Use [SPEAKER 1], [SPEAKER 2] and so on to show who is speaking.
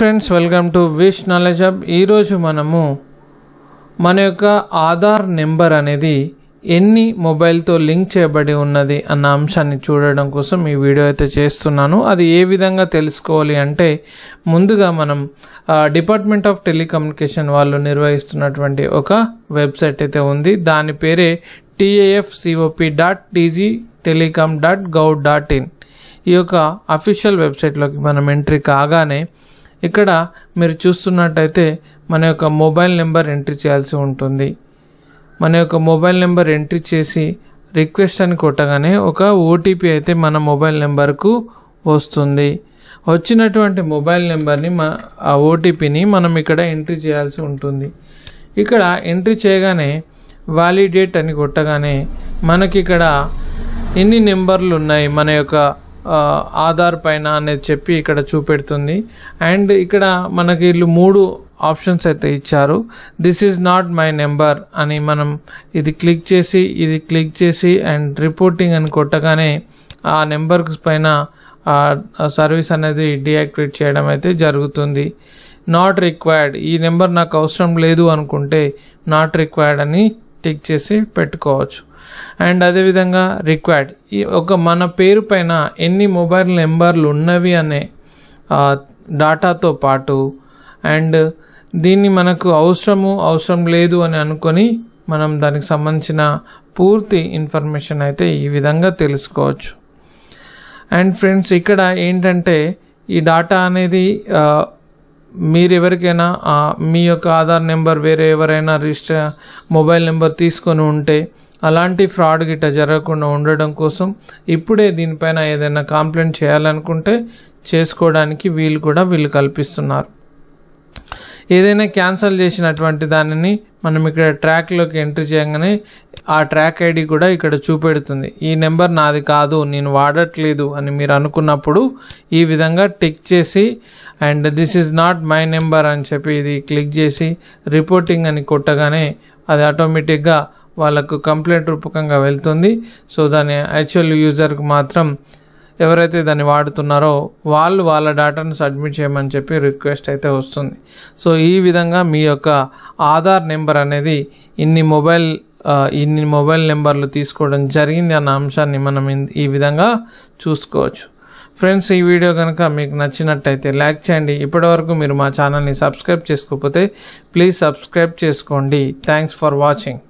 [SPEAKER 1] friends welcome to wish knowledge hub ఈరోజు మనము మన యొక్క ఆధార్ నెంబర్ అనేది ఎన్ని మొబైల్తో లింక్ చేయబడి ఉన్నది అన్న అంశాన్ని చూడడం కోసం ఈ వీడియో అయితే చేస్తున్నాను అది ఏ విధంగా తెలుసుకోవాలి అంటే ముందుగా మనం డిపార్ట్మెంట్ ఆఫ్ టెలికమ్యూనికేషన్ వాళ్ళు నిర్వహిస్తున్నటువంటి ఒక వెబ్సైట్ అయితే ఉంది దాని పేరే TAF COP dot TG telecom dot gov dot in ఈ యొక్క అఫీషియల్ వెబ్సైట్లోకి మనం ఎంట్రీ కాగానే ఇక్కడ మీరు చూస్తున్నట్టయితే మన యొక్క మొబైల్ నెంబర్ ఎంట్రీ చేయాల్సి ఉంటుంది మన యొక్క మొబైల్ నెంబర్ ఎంట్రీ చేసి రిక్వెస్ట్ అని కొట్టగానే ఒక ఓటీపీ అయితే మన మొబైల్ నెంబర్కు వస్తుంది వచ్చినటువంటి మొబైల్ నెంబర్ని మా ఆ ఓటీపీని మనం ఇక్కడ ఎంట్రీ చేయాల్సి ఉంటుంది ఇక్కడ ఎంట్రీ చేయగానే వ్యాలిడేట్ అని కొట్టగానే మనకి ఇక్కడ ఎన్ని నెంబర్లు ఉన్నాయి మన యొక్క ఆధార్ పైన అనేది చెప్పి ఇక్కడ చూపెడుతుంది అండ్ ఇక్కడ మనకి వీళ్ళు మూడు ఆప్షన్స్ అయితే ఇచ్చారు this is not my number అని మనం ఇది క్లిక్ చేసి ఇది క్లిక్ చేసి అండ్ రిపోర్టింగ్ అని కొట్టగానే ఆ నెంబర్ పైన సర్వీస్ అనేది డియాక్టివేట్ చేయడం అయితే జరుగుతుంది నాట్ రిక్వైర్డ్ ఈ నెంబర్ నాకు అవసరం లేదు అనుకుంటే నాట్ రిక్వైర్డ్ అని టిక్ చేసి పెట్టుకోవచ్చు అండ్ అదేవిధంగా రిక్వైర్డ్ ఈ ఒక మన పేరు పైన ఎన్ని మొబైల్ నెంబర్లు ఉన్నవి అనే డాటాతో పాటు అండ్ దీన్ని మనకు అవసరము అవసరం లేదు అని అనుకొని మనం దానికి సంబంధించిన పూర్తి ఇన్ఫర్మేషన్ అయితే ఈ విధంగా తెలుసుకోవచ్చు అండ్ ఫ్రెండ్స్ ఇక్కడ ఏంటంటే ఈ డాటా అనేది మీరు ఎవరికైనా మీ యొక్క ఆధార్ నెంబర్ వేరే ఎవరైనా రిజిస్టర్ మొబైల్ నెంబర్ తీసుకొని ఉంటే అలాంటి ఫ్రాడ్ గిట్ట జరగకుండా ఉండడం కోసం ఇప్పుడే దీనిపైన ఏదైనా కంప్లైంట్ చేయాలనుకుంటే చేసుకోవడానికి వీలు కూడా వీళ్ళు కల్పిస్తున్నారు ఏదైనా క్యాన్సిల్ చేసినటువంటి దానిని మనం ఇక్కడ ట్రాక్లోకి ఎంట్రీ చేయగానే ఆ ట్రాక్ ఐడి కూడా ఇక్కడ చూపెడుతుంది ఈ నెంబర్ నాది కాదు నేను వాడట్లేదు అని మీరు అనుకున్నప్పుడు ఈ విధంగా టిక్ చేసి and this is not my number అని చెప్పి ఇది క్లిక్ చేసి రిపోర్టింగ్ అని కొట్టగానే అది ఆటోమేటిక్గా వాళ్ళకు కంప్లైంట్ రూపకంగా వెళ్తుంది సో దాని యాక్చువల్ యూజర్కి మాత్రం ఎవరైతే దాన్ని వాడుతున్నారో వాళ్ళు వాళ్ళ డేటాను సబ్మిట్ చేయమని చెప్పి రిక్వెస్ట్ అయితే వస్తుంది సో ఈ విధంగా మీ యొక్క ఆధార్ నెంబర్ అనేది ఇన్ని మొబైల్ ఇన్ని మొబైల్ నెంబర్లు తీసుకోవడం జరిగింది అన్న అంశాన్ని మనం ఈ విధంగా చూసుకోవచ్చు ఫ్రెండ్స్ ఈ వీడియో కనుక మీకు నచ్చినట్టయితే లైక్ చేయండి ఇప్పటివరకు మీరు మా ఛానల్ని సబ్స్క్రైబ్ చేసుకోకపోతే ప్లీజ్ సబ్స్క్రైబ్ చేసుకోండి థ్యాంక్స్ ఫర్ వాచింగ్